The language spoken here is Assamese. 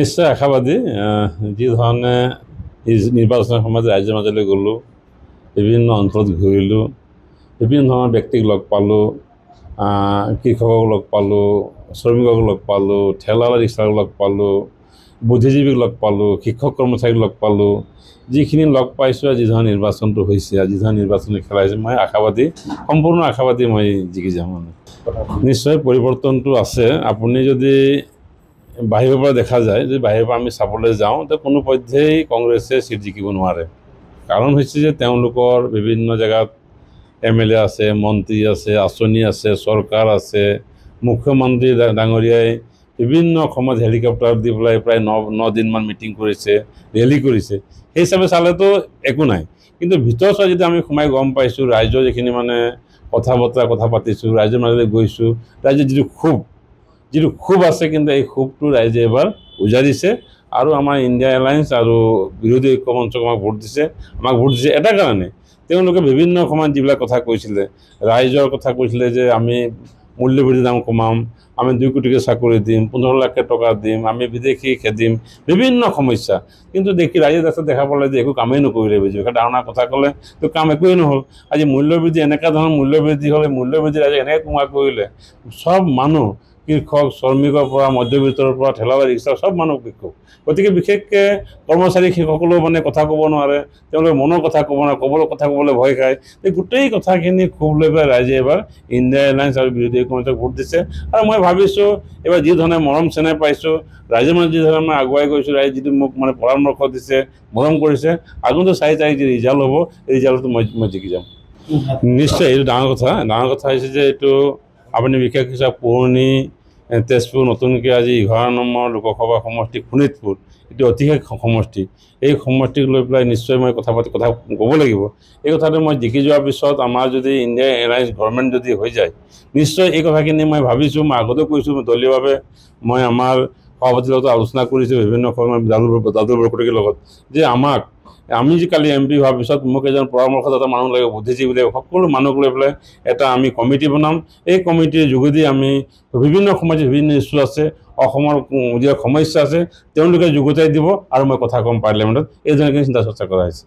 নিশ্চয় আশাবাদী যি ধৰণে নিৰ্বাচনৰ সময়ত ৰাইজৰ মাজলৈ গ'লোঁ বিভিন্ন অঞ্চলত ঘূৰিলোঁ বিভিন্ন ধৰণৰ ব্যক্তিক লগ পালোঁ কৃষকক লগ পালোঁ শ্ৰমিকক লগ পালোঁ ঠেলা ৰিক্সাক লগ পালোঁ বুদ্ধিজীৱীক লগ পালোঁ শিক্ষক কৰ্মচাৰীক লগ পালোঁ যিখিনি লগ পাইছোঁ আৰু যিধৰণে নিৰ্বাচনটো হৈছে আৰু নিৰ্বাচনী খেলা হৈছে মই আশাবাদী সম্পূৰ্ণ আশাবাদী মই জিকি যাম মানে নিশ্চয় পৰিৱৰ্তনটো আছে আপুনি যদি বাহিৰৰ পৰা দেখা যায় যে বাহিৰৰ পৰা আমি চাবলৈ যাওঁ তে কোনো পধ্যেই কংগ্ৰেছে চিট জিকিব নোৱাৰে কাৰণ হৈছে যে তেওঁলোকৰ বিভিন্ন জেগাত এম এল এ আছে মন্ত্ৰী আছে আঁচনি আছে চৰকাৰ আছে মুখ্যমন্ত্ৰী ডাঙৰীয়াই বিভিন্ন সময়ত হেলিকপ্টাৰ দি পেলাই প্ৰায় ন ন দিনমান মিটিং কৰিছে ৰেলী কৰিছে সেই হিচাপে চালেতো একো নাই কিন্তু ভিতৰ চোৱা যেতিয়া আমি সোমাই গম পাইছোঁ ৰাইজৰ যিখিনি মানে কথা বতৰা কথা পাতিছোঁ ৰাইজৰ মাজলৈ গৈছোঁ ৰাইজে যিটো ক্ষোভ যিটো ক্ষোভ আছে কিন্তু এই ক্ষোভটো ৰাইজে এবাৰ উজাৰিছে আৰু আমাৰ ইণ্ডিয়া এলায়েন্স আৰু বিৰোধী ঐক্য মঞ্চক আমাক ভোট দিছে আমাক ভোট দিছে এটা কাৰণে তেওঁলোকে বিভিন্ন সময়ত যিবিলাক কথা কৈছিলে ৰাইজৰ কথা কৈছিলে যে আমি মূল্যবৃদ্ধি দাম কমাম আমি দুই কোটিকৈ চাকৰি দিম পোন্ধৰ লাখকৈ টকা দিম আমি বিদেশী খেদিম বিভিন্ন সমস্যা কিন্তু দেখি ৰাইজে দেখা দেখা পালে যে একো কামেই নকৰিলে বুজি সেই ধাৰণাৰ কথা ক'লে তো কাম একোৱেই নহ'ল আজি মূল্যবৃদ্ধি এনেকুৱা ধৰণৰ মূল্যবৃদ্ধি হ'লে মূল্যবৃদ্ধি ৰাইজে এনেকৈ কোমা কৰিলে চব মানুহ কৃষক শ্ৰমিকৰ পৰা মধ্যবিত্তৰ পৰা ঠেলাবা ৰিক্সা চব মানুহ বিক্ষোভ গতিকে বিশেষকৈ কৰ্মচাৰী সেইসকলেও মানে কথা ক'ব নোৱাৰে তেওঁলোকে মনৰ কথা ক'ব নোৱাৰে ক'বলৈ কথা ক'বলৈ ভয় খায় গোটেই কথাখিনি খুব লৈ পেলাই ৰাইজে এইবাৰ ইণ্ডিয়া এয়াৰলাইন্স আৰু বিৰোধী কংগ্ৰেছক ভোট দিছে আৰু মই ভাবিছোঁ এইবাৰ যিধৰণে মৰম চেনেহ পাইছোঁ ৰাইজে মানে যিধৰণে মই আগুৱাই গৈছোঁ ৰাইজে যিটো মোক মানে পৰামৰ্শ দিছে মৰম কৰিছে আগন্তু চাৰি তাৰিখ যি ৰিজাল্ট হ'ব ৰিজাল্টটো মই মই জিকি যাম নিশ্চয় এইটো ডাঙৰ কথা ডাঙৰ কথা হৈছে যে এইটো আপুনি বিশেষ হিচাপে পুৰণি তেজপুৰ নতুনকৈ আজি এঘাৰ নম্বৰ লোকসভা সমষ্টি শোণিতপুৰ এইটো অতিশেষ সমষ্টি এই সমষ্টিক লৈ পেলাই নিশ্চয় মই কথা পাতি কথা ক'ব লাগিব এই কথাটো মই জিকি যোৱাৰ পিছত আমাৰ যদি ইণ্ডিয়ান এয়াৰলাইন্স গভৰ্ণমেণ্ট যদি হৈ যায় নিশ্চয় এই কথাখিনি মই ভাবিছোঁ মই আগতেও কৈছোঁ দলীয়ভাৱে মই আমাৰ সভাপতিৰ লগত আলোচনা কৰিছে বিভিন্ন যাদৱ যাদৱৰ কটকীৰ লগত যে আমাক আমি যে কালি এম পি হোৱাৰ পিছত মোক এজন পৰামৰ্শদাতা মানুহ লাগে বুদ্ধিজীৱীলৈ সকলো মানুহক লৈ পেলাই এটা আমি কমিটি বনাম এই কমিটিৰ যোগেদি আমি বিভিন্ন সমাজত বিভিন্ন ইছ্যু আছে অসমৰ যি সমস্যা আছে তেওঁলোকে যোগোতাই দিব আৰু মই কথা ক'ম পাৰ্লিয়ামেণ্টত এইজনকে চিন্তা চৰ্চা কৰা হৈছে